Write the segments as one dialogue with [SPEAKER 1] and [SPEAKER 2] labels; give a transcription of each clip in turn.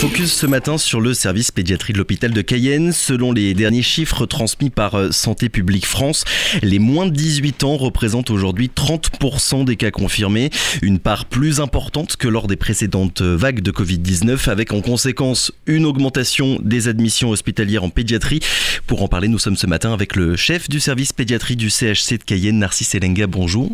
[SPEAKER 1] Focus ce matin sur le service pédiatrie de l'hôpital de Cayenne. Selon les derniers chiffres transmis par euh, Santé publique France, les moins de 18 ans représentent aujourd'hui 30% des cas confirmés, une part plus importante que lors des précédentes euh, vagues de Covid-19, avec en conséquence une augmentation des admissions hospitalières en pédiatrie. Pour en parler, nous sommes ce matin avec le chef du service pédiatrie du CHC de Cayenne, Narcisse Elenga. Bonjour.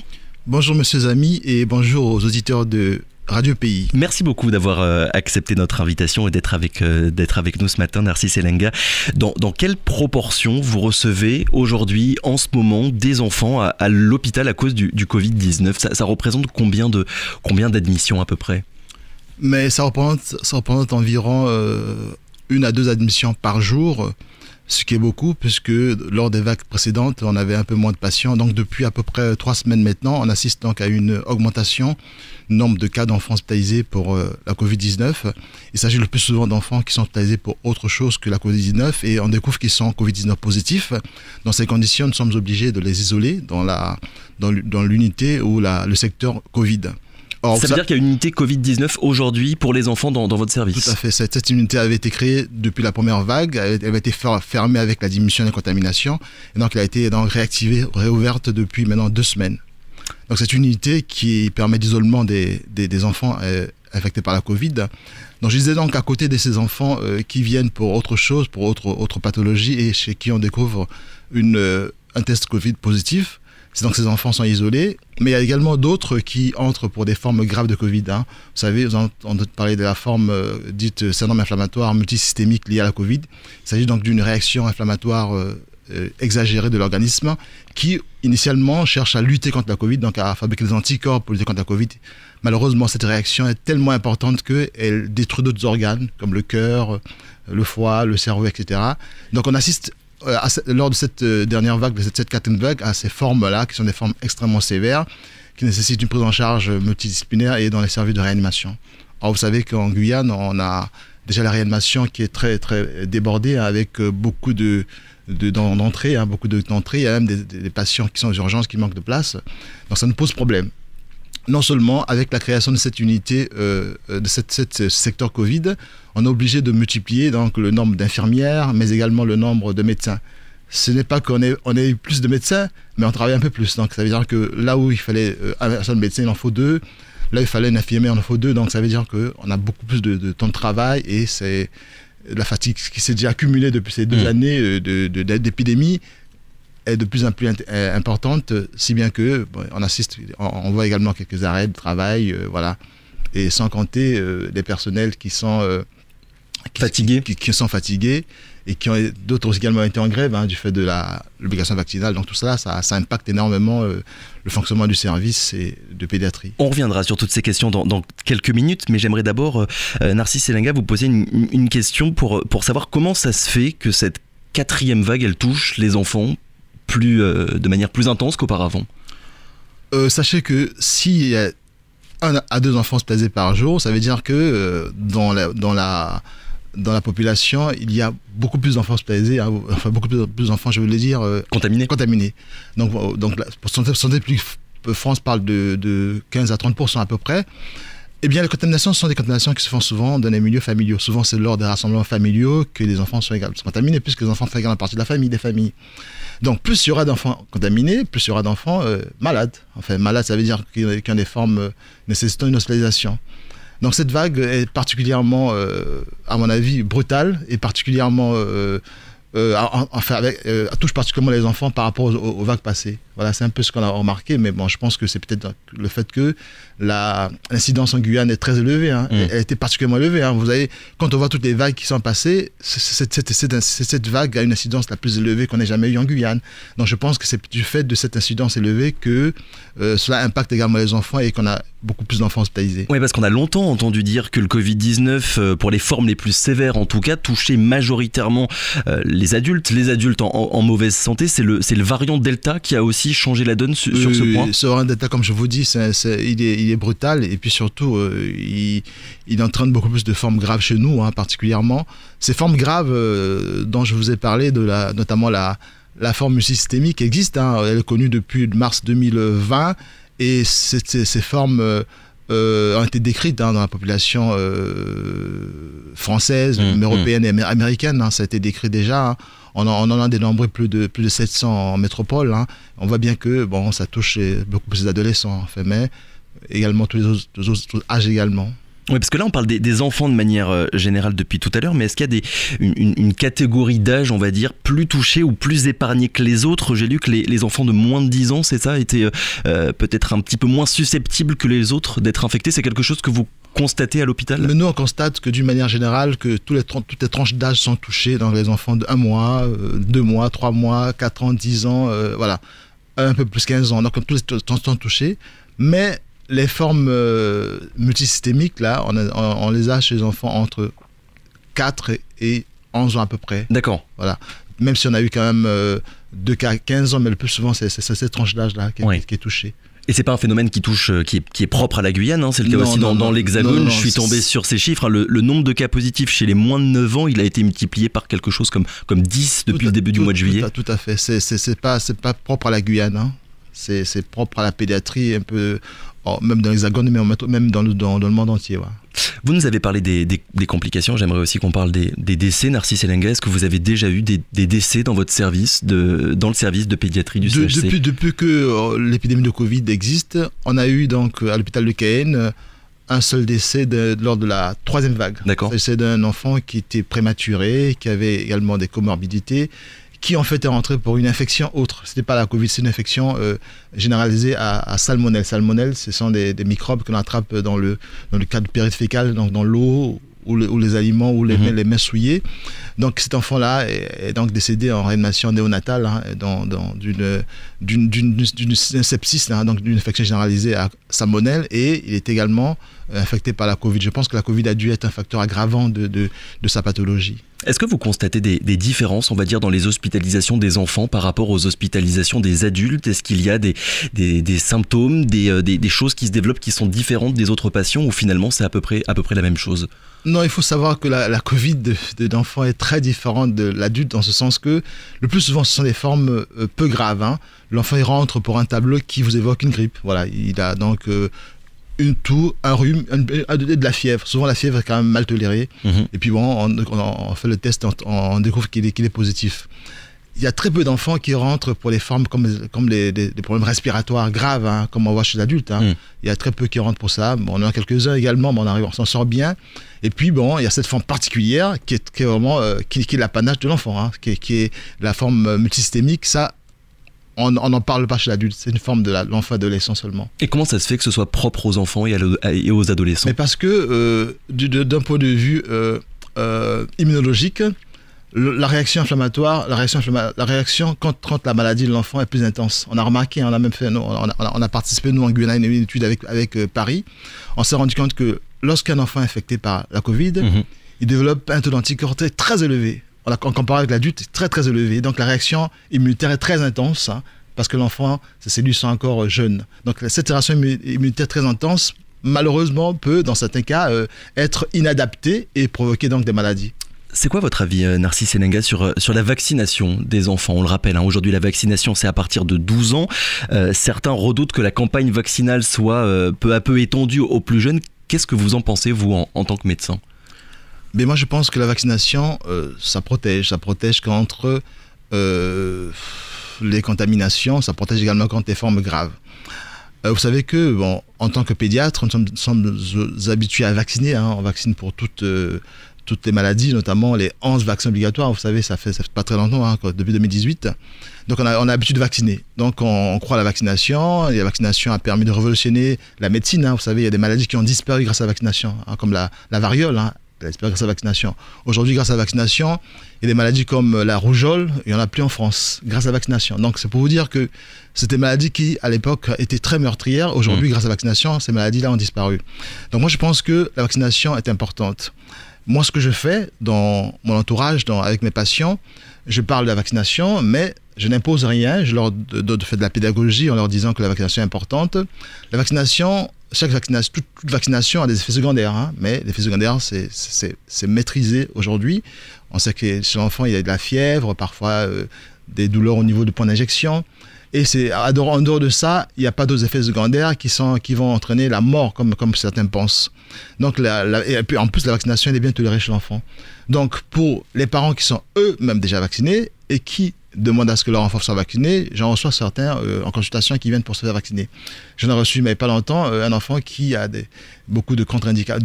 [SPEAKER 1] Bonjour, messieurs amis, et bonjour aux auditeurs de Radio Pays. Merci beaucoup d'avoir euh, accepté notre invitation et d'être avec, euh, d'être avec nous ce matin, Narcisse Elenga. Dans, dans quelle proportion vous recevez aujourd'hui, en ce moment, des enfants à, l'hôpital à cause du, du Covid-19 ça, représente combien, de, combien d'admissions à peu près
[SPEAKER 2] Mais ça représente, ça environ euh, une à deux admissions par jour ce qui est beaucoup puisque lors des vagues précédentes, on avait un peu moins de patients. Donc depuis à peu près euh, trois semaines maintenant, on assiste donc à une augmentation du nombre de cas d'enfants hospitalisés pour euh, la Covid-19. Il s'agit le plus souvent d'enfants qui sont hospitalisés pour autre chose que la Covid-19 et on découvre qu'ils sont Covid-19 positifs. Dans ces conditions, nous sommes obligés de les isoler dans dans l'unité ou la, le secteur Covid ça, veut dire
[SPEAKER 1] qu'il y a une unité Covid-19 aujourd'hui pour les enfants dans, votre service Tout à fait.
[SPEAKER 2] Cette, unité avait été créée depuis la première vague. Elle, avait été fermée avec la diminution des contaminations. Et donc, elle a été donc, réactivée, réouverte depuis maintenant deux semaines. Donc, c'est une unité qui permet l'isolement des, des, enfants affectés euh, par la Covid. Donc, je disais donc, à côté de ces enfants euh, qui viennent pour autre chose, pour autre, autre pathologie et chez qui on découvre une, euh, un test Covid positif, c'est Donc ces enfants sont isolés, mais il y a également d'autres qui entrent pour des formes graves de Covid. Hein. Vous savez, on a parler de la forme euh, dite euh, syndrome inflammatoire multisystémique liée à la Covid. Il s'agit donc d'une réaction inflammatoire euh, exagérée de l'organisme qui initialement cherche à lutter contre la Covid, donc à fabriquer des anticorps pour lutter contre la Covid. Malheureusement, cette réaction est tellement importante qu'elle détruit d'autres organes comme le cœur, le foie, le cerveau, etc. Donc on assiste euh, lors de cette euh, dernière vague, de cette, cette quatrième vague, à ces formes-là, qui sont des formes extrêmement sévères, qui nécessitent une prise en charge multidisciplinaire et dans les services de réanimation. Alors, vous savez qu'en Guyane, on a déjà la réanimation qui est très, très débordée, avec euh, beaucoup de, d'entrées, hein, beaucoup d'entrées. Il y a même des, des, patients qui sont aux urgences qui manquent de place. Donc ça nous pose problème non seulement avec la création de cette unité, euh, euh, de cette, secteur Covid, on est obligé de multiplier donc le nombre d'infirmières, mais également le nombre de médecins. Ce n'est pas qu'on ait, eu plus de médecins, mais on travaille un peu plus. Donc ça veut dire que là où il fallait euh, un médecin, il en faut deux. Là, où il fallait une infirmière, il en faut deux. Donc ça veut dire qu'on a beaucoup plus de, temps de travail et c'est la fatigue qui s'est déjà accumulée depuis ces deux mmh. années d'épidémie. De, est de plus en plus euh, importante, si bien que on assiste, on, voit également quelques arrêts de travail, euh, voilà, et sans compter les euh, personnels qui sont fatigués, qui, sont fatigués et qui ont d'autres également été en grève hein, du fait de l'obligation vaccinale. Donc tout cela, ça, impacte énormément le
[SPEAKER 1] fonctionnement du service et de pédiatrie. On reviendra sur toutes ces questions dans, quelques minutes, mais j'aimerais d'abord, Narcisse Elenga vous poser une, une question pour, pour savoir comment ça se fait que cette quatrième vague, elle touche les enfants plus, euh, de manière plus intense qu'auparavant
[SPEAKER 2] euh, Sachez que s'il y a un à deux enfants hospitalisés par jour, ça veut dire que euh, dans, la, dans, la, dans la population, il y a beaucoup plus d'enfants hospitalisés, hein, enfin beaucoup plus, d'enfants, je voulais dire... contaminés. Contaminés. Donc, donc la, santé, France parle de, 15 à 30 à peu près. Eh bien, les contaminations sont des contaminations qui se font souvent dans les milieux familiaux. Souvent, c'est lors des rassemblements familiaux que les enfants sont, sont contaminés, puisque les enfants font la partie de la famille, des familles. Donc plus il y aura d'enfants contaminés, plus il y aura d'enfants euh, malades. Enfin, malades, ça veut dire qu'il y a des formes euh, nécessitant une hospitalisation. Donc cette vague est particulièrement, euh, à mon avis, brutale et particulièrement... enfin, touche particulièrement les enfants par rapport aux vagues passées. Voilà, c'est un peu ce qu'on a remarqué, mais bon, je pense que c'est peut-être le fait que l'incidence en Guyane est très élevée. Hein. Mm. Elle était particulièrement élevée. Hein. Vous avez, quand on voit toutes les vagues qui sont passées, cette, cette, vague a une incidence la plus élevée qu'on ait jamais eue en Guyane. Donc je pense que c'est du fait de cette incidence élevée que
[SPEAKER 1] euh, cela impacte également les enfants et qu'on a beaucoup plus d'enfants hospitalisés. Oui, parce qu'on a longtemps entendu dire que le Covid-19, euh, pour les formes les plus sévères en tout cas, touchait majoritairement euh, les adultes. Les adultes en, mauvaise santé, c'est le, le variant Delta qui a aussi changer la donne sur ce point
[SPEAKER 2] Ce Data, comme je vous dis, il, est, brutal et puis surtout, est euh, il, train entraîne beaucoup plus de formes graves chez nous, hein, particulièrement. Ces formes graves euh, dont je vous ai parlé, de la, notamment la, la forme systémique existe. Hein, elle est connue depuis mars 2020 et ces formes. Euh, ont été décrites hein, dans la population française, mmh, mmh. européenne et américaine. ça a été décrit déjà. On en, a dénombré plus de, plus de 700 en métropole. Hein. On voit bien que bon, ça touche beaucoup plus d'adolescents, en fait, mais également tous les autres, âges également.
[SPEAKER 1] Oui, parce que là, on parle des, enfants de manière euh, générale depuis tout à l'heure, mais est-ce qu'il y a une, catégorie d'âge, on va dire, plus touchée ou plus épargnée que les autres J'ai lu que les, enfants de moins de 10 ans, c'est ça, étaient euh, euh, peut-être un petit peu moins susceptibles que les autres d'être infectés. C'est quelque chose que vous constaté à l'hôpital Mais
[SPEAKER 2] nous, on constate que d'une manière générale, que toutes les, toutes les tranches d'âge sont touchées, donc les enfants de 1 mois, 2 euh, mois, 3 mois, 4 ans, 10 ans, euh, voilà, un peu plus 15 ans, donc toutes les tranches sont touchées. Mais les formes euh, multisystémiques, là, on, on, les a chez les enfants entre 4 et 11 ans à peu près. D'accord. Voilà. Même si on a eu quand même euh, 2 cas 15 ans, mais le plus souvent, c'est cette tranche d'âge-là qui,
[SPEAKER 1] qui est touchée. Et c'est pas un phénomène qui touche, euh, qui est, propre à la Guyane, hein, c'est le cas aussi dans, l'examen l'Hexagone. Je suis tombé sur ces chiffres. Hein. le, nombre de cas positifs chez les moins de 9 ans, il a été multiplié par quelque chose comme, comme 10 depuis le début du mois de juillet. Tout
[SPEAKER 2] à, tout à fait. C'est pas, pas propre à la Guyane. Hein. C'est propre à la pédiatrie un peu Oh, même dans l'Hexagone, même dans le, dans, dans le monde entier.
[SPEAKER 1] Vous nous avez parlé des, des, complications, j'aimerais aussi qu'on parle des, décès, Narcisse Elenga. Est-ce que vous avez déjà eu des, décès dans votre service, de, dans le service de pédiatrie du de,
[SPEAKER 2] depuis, que euh, l'épidémie de Covid existe, on a eu donc à l'hôpital de Cayenne euh, un seul décès de, lors de la troisième vague. D'accord. C'est d'un enfant qui était prématuré, qui avait également des comorbidités qui en fait est rentré pour une infection autre. Ce n'était pas la Covid, c'est une infection euh, généralisée à, salmonelle. Salmonelle, ce sont des, des microbes qu'on attrape dans le, dans le cadre périphérique, donc dans l'eau ou, les aliments ou les, mhm. les mains souillées. Donc cet enfant-là est, donc décédé en réanimation néonatale hein, dans, d'une sepsis, hein, donc d'une infection généralisée à salmonelle et il est également euh, affecté par la Covid. Je pense que la Covid a dû être un facteur aggravant de, sa pathologie.
[SPEAKER 1] Est-ce que vous constatez des, différences, on va dire, dans les hospitalisations des enfants par rapport aux hospitalisations des adultes Est-ce qu'il y a des, symptômes, euh, des, choses qui se développent qui sont différentes des autres patients ou finalement c'est à peu près, à peu près la même chose
[SPEAKER 2] Non, il faut savoir que la, la Covid d'enfant est très différente de l'adulte dans ce sens que le plus souvent ce sont des formes euh, peu graves. Hein. L'enfant il rentre pour un tableau qui vous évoque une grippe. Voilà, il a donc une toux, un rhume, une, de la fièvre. Souvent, la fièvre est quand même mal tolérée. Mhm. Et puis, bon, on, fait le test, on, découvre qu'il est, positif. Il y a très peu d'enfants qui rentrent pour les formes comme, comme les, problèmes respiratoires graves, hein, comme on voit chez l'adulte. adultes. Hein. Mhm. Il y a très peu qui rentrent pour ça. on en a quelques-uns également, mais on arrive, on s'en sort bien. Et puis, bon, il y a cette forme particulière qui est, vraiment euh, qui, qui l'apanage de l'enfant, hein, qui, est la forme multisystémique. Ça, on n'en parle pas chez l'adulte, c'est une forme de l'enfant adolescent seulement.
[SPEAKER 1] Et comment ça se fait que ce soit propre aux enfants et, aux adolescents Mais Parce que euh,
[SPEAKER 2] d'un point de vue euh, euh, immunologique, la réaction inflammatoire, la réaction, la réaction contre, la maladie de l'enfant est plus intense. On a remarqué, on a même fait, on, a, participé, nous, en Guyana, une étude avec, Paris. On s'est rendu compte que lorsqu'un enfant est infecté par la Covid, mhm. il développe un taux d'anticorps très élevé en comparaison avec l'adulte, c'est très très élevé. Donc la réaction immunitaire est très intense hein, parce que l'enfant, ses cellules sont encore euh, jeunes. Donc cette réaction immunitaire très intense, malheureusement, peut dans certains cas euh, être
[SPEAKER 1] inadaptée et provoquer donc des maladies. C'est quoi votre avis, euh, Narcisse Sénenga, sur, la vaccination des enfants On le rappelle, hein. aujourd'hui la vaccination c'est à partir de 12 ans. certains redoutent que la campagne vaccinale soit peu à peu étendue aux plus jeunes. Qu'est-ce que vous en pensez, vous, en tant que médecin mais moi, je pense que la vaccination, euh, ça protège. Ça protège contre
[SPEAKER 2] euh, les contaminations, ça protège également contre les formes graves. Euh, vous savez que, bon, en tant que pédiatre, nous sommes, habitués à vacciner. Hein. on vaccine pour toutes, toutes les maladies, notamment les 11 vaccins obligatoires. Vous savez, ça fait, fait pas très longtemps, hein, depuis 2018. Donc, on a, on a l'habitude de vacciner. Donc, on, croit à la vaccination. la vaccination a permis de révolutionner la médecine. Hein. Vous savez, il y a des maladies qui ont disparu grâce à la vaccination, comme la, la variole grâce à la vaccination. Aujourd'hui, grâce à la vaccination, il y a des maladies comme la rougeole, il n'y en a plus en France, grâce à la vaccination. Donc, c'est pour vous dire que c'était des maladies qui, à l'époque, étaient très meurtrières. Aujourd'hui, mmh. grâce à la vaccination, ces maladies-là ont disparu. Donc, moi, je pense que la vaccination est importante. Moi, ce que je fais dans mon entourage, dans, avec mes patients, je parle de la vaccination, mais je n'impose rien. Je leur fais de la pédagogie en leur disant que la vaccination est importante. La vaccination, vaccination, toute, vaccination a des effets secondaires, hein. mais les effets secondaires, c'est maîtrisé aujourd'hui. On sait que chez l'enfant, il y a de la fièvre, parfois euh, des douleurs au niveau du point d'injection. Et c'est en dehors de ça, il n'y a pas d'autres effets secondaires qui, sont, qui vont entraîner la mort, comme, comme certains pensent. Donc, la, en plus, la vaccination, est bien tolérée chez l'enfant. Donc, pour les parents qui sont eux-mêmes déjà vaccinés et qui demandent à ce que leur enfant soit vacciné. J'en reçois certains euh, en consultation qui viennent pour se faire vacciner. J'en ai reçu, mais pas longtemps, euh, un enfant qui a des, beaucoup de contre-indications,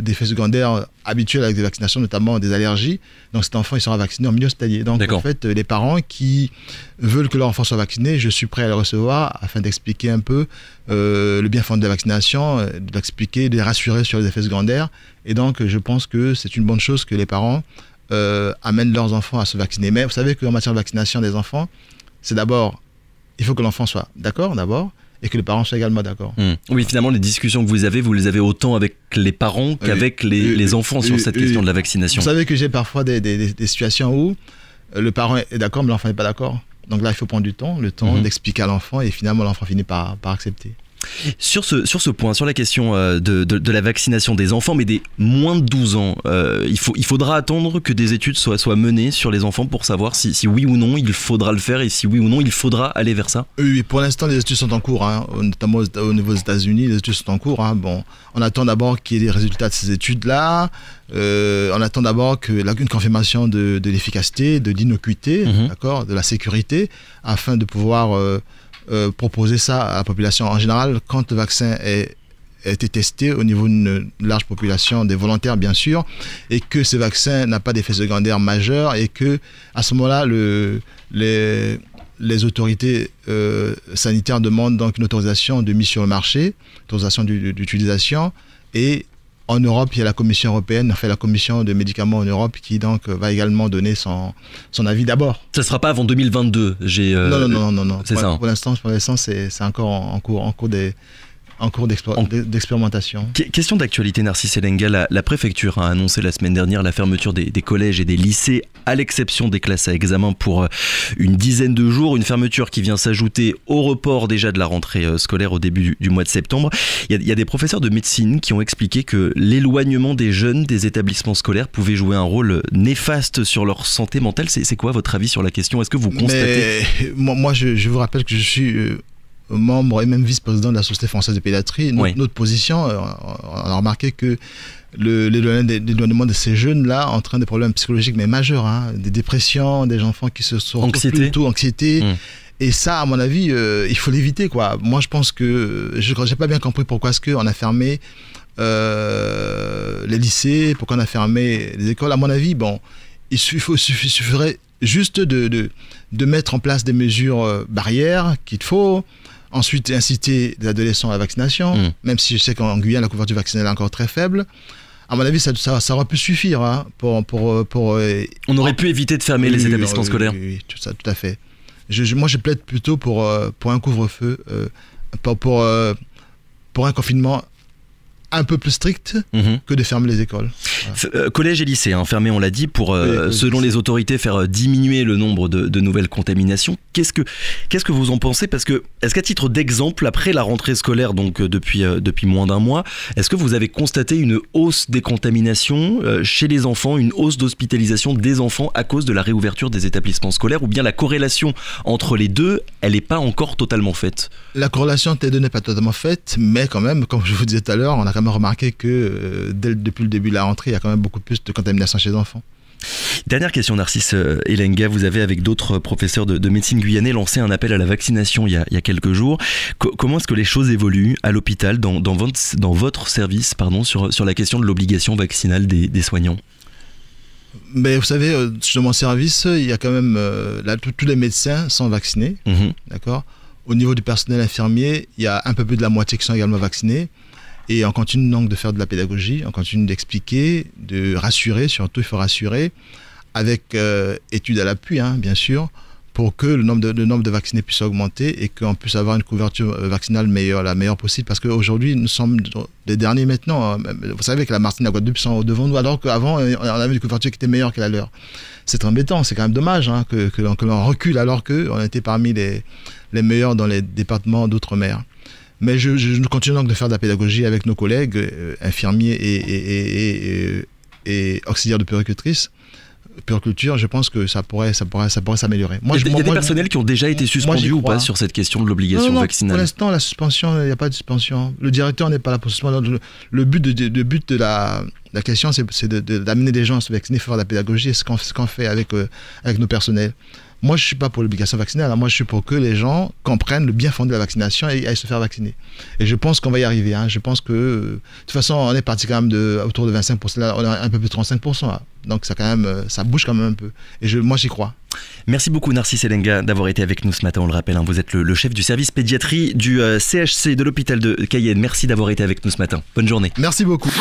[SPEAKER 2] d'effets secondaires euh, habituels avec des vaccinations, notamment des allergies. Donc cet enfant, il sera vacciné en milieu hospitalier. Donc en fait, les parents qui veulent que leur enfant soit vacciné, je suis prêt à le recevoir afin d'expliquer un peu le bien fondé de la vaccination, d'expliquer, de les rassurer sur les effets secondaires. Et donc, je pense que c'est une bonne chose que les parents euh, amènent leurs enfants à se vacciner. Mais vous savez qu'en matière de vaccination des enfants, c'est d'abord, il faut que l'enfant soit d'accord d'abord et que les
[SPEAKER 1] parents soient également d'accord. Hmm. Oui, finalement, les discussions que vous avez, vous les avez autant avec les parents qu'avec les, enfants sur cette question de la vaccination. Vous savez
[SPEAKER 2] que j'ai parfois des, situations où euh, le parent est d'accord, mais l'enfant n'est pas d'accord. Donc là, il faut prendre du temps, le temps mhm. d'expliquer à l'enfant, et finalement, l'enfant finit par accepter.
[SPEAKER 1] Sur ce, sur ce point, sur la question euh, de, la vaccination des enfants, mais des moins de 12 ans, euh, il, faut, il faudra attendre que des études soient, soient menées sur les enfants pour savoir si, oui ou non il faudra le faire et si oui ou non il faudra aller vers ça
[SPEAKER 2] Oui, pour l'instant, les études sont en cours, hein, notamment au niveau des États-Unis, les études sont en cours. Hein. bon, on attend d'abord qu'il y ait des résultats de ces études-là. Euh, on attend d'abord y ait une confirmation de, l'efficacité, de l'innocuité, mhm. de la sécurité, afin de pouvoir euh, proposer ça à la population. En général, quand le vaccin a été testé au niveau d'une large population, des volontaires bien sûr, et que ce vaccin n'a pas d'effet secondaire majeur et que à ce moment-là, les, autorités euh, sanitaires demandent donc une autorisation de mise sur le marché, autorisation d'utilisation, et en Europe, il y a la Commission européenne, enfin la Commission de médicaments en Europe, qui donc va également donner son, son avis d'abord.
[SPEAKER 1] Ça ne sera pas avant 2022. J'ai, euh, non, non, non, non, non. C'est pour, Pour
[SPEAKER 2] l'instant, c'est, encore en cours, en cours des, en cours d'expérimentation.
[SPEAKER 1] Question d'actualité, Narcisse Elenga, la, préfecture a annoncé la semaine dernière la fermeture des, collèges et des lycées, à l'exception des classes à examen, pour euh, une dizaine de jours. Une fermeture qui vient s'ajouter au report déjà de la rentrée euh, scolaire au début du, mois de septembre. Il y, a, des professeurs de médecine qui ont expliqué que l'éloignement des jeunes des établissements scolaires pouvait jouer un rôle néfaste sur leur santé mentale. C'est quoi votre avis sur la question Est-ce que vous constatez
[SPEAKER 2] Moi, je, vous rappelle que je suis... Euh, membre et même vice-président de la Société française de pédiatrie, notre, position, euh, on a remarqué que l'éloignement de, de ces jeunes-là entraîne des problèmes psychologiques, mais majeurs, hein. des dépressions, des enfants qui se sont anxiété. plutôt anxiété. Mm. Et ça, à mon avis, euh, il faut l'éviter, quoi. Moi, je pense que je n'ai pas bien compris pourquoi est-ce qu'on a fermé euh, les lycées, pourquoi on a fermé les écoles. À mon avis, bon, il, suffirait juste de, de, de, mettre en place des mesures barrières qu'il faut, Ensuite, inciter les adolescents à la vaccination, mm. même si je sais qu'en Guyane, la couverture vaccinale est encore très faible. À mon avis, ça, ça, aurait pu suffire hein, pour, pour, euh, pour, euh, On aurait pu éviter de fermer les établissements scolaires. Oui, tout ça, tout à fait. Je, moi, je plaide plutôt pour, euh, pour un couvre-feu, pour, pour, un confinement un peu plus stricte mhm. que de fermer les écoles.
[SPEAKER 1] Euh, collège et lycée, hein, fermés, on l'a dit, pour, euh, selon les autorités, faire euh, diminuer le nombre de, nouvelles contaminations. Qu'est-ce que, qu'est-ce que vous en pensez Parce que, est-ce qu'à titre d'exemple, après la rentrée scolaire, donc depuis, depuis moins d'un mois, est-ce que vous avez constaté une hausse des contaminations chez les enfants, une hausse d'hospitalisation des enfants à cause de la réouverture des établissements scolaires Ou bien la corrélation entre les deux, elle n'est pas encore totalement faite
[SPEAKER 2] La corrélation entre les deux n'est pas totalement faite, mais quand même, comme je vous disais tout à l'heure, on a vraiment remarqué que euh, dès, depuis le début de la rentrée, il y a quand même beaucoup plus de contamination chez les enfants.
[SPEAKER 1] Dernière question, Narcisse euh, Elenga. Vous avez, avec d'autres professeurs de, médecine guyanais, lancé un appel à la vaccination il y a, quelques jours. comment est-ce que les choses évoluent à l'hôpital, dans, dans, votre, service, pardon, sur, la question de l'obligation vaccinale des, soignants
[SPEAKER 2] mais vous savez, euh, sur mon service, il y a quand même. tous les médecins sont vaccinés. Mhm. D'accord Au niveau du personnel infirmier, il y a un peu plus de la moitié qui sont également vaccinés. Et on continue donc de faire de la pédagogie, on continue d'expliquer, de rassurer, surtout il faut rassurer, avec euh, études à l'appui, hein, bien sûr, pour que le nombre de, vaccinés puisse augmenter et qu'on puisse avoir une couverture euh, vaccinale meilleure, la meilleure possible. Parce qu'aujourd'hui, nous sommes les derniers maintenant. Hein, vous savez que la Martine et la sont devant nous, alors qu'avant, on avait une couverture qui était meilleure que la C'est embêtant, c'est quand même dommage hein, que, l'on recule alors qu'on était parmi les, les meilleurs dans les départements d'outre-mer. Mais je, je, continue donc de faire de la pédagogie avec nos collègues euh, infirmiers et, et, et, et, auxiliaires de puéricultrice. je pense que ça pourrait, ça pourrait, ça pourrait
[SPEAKER 1] s'améliorer. il y a, des personnels qui ont déjà été suspendus ou pas sur cette question de l'obligation vaccinale. Pour
[SPEAKER 2] l'instant, la suspension, il n'y a pas de suspension. Le directeur n'est pas là pour suspendre. Le, le but de, but de la, question, c'est d'amener des gens à se vacciner, faire de la pédagogie, et ce qu'on fait avec, euh, avec nos personnels. Moi, je ne suis pas pour l'obligation vaccinale. Hein. Moi, je suis pour que les gens comprennent le bien fondé de la vaccination et aillent se faire vacciner. Et je pense qu'on va y arriver. Hein. Je pense que, euh, de toute façon, on est parti quand même autour de 25%. Là,
[SPEAKER 1] on est un peu plus de 35%. Hein. Donc, ça, quand même, euh, ça bouge quand même un peu. Et moi, j'y crois. Merci beaucoup Narcisse Elenga d'avoir été avec nous ce matin. On le rappelle, vous êtes le, chef du service pédiatrie du CHC euh, de l'hôpital de Cayenne. Merci d'avoir été avec nous ce matin. Bonne journée. Merci beaucoup.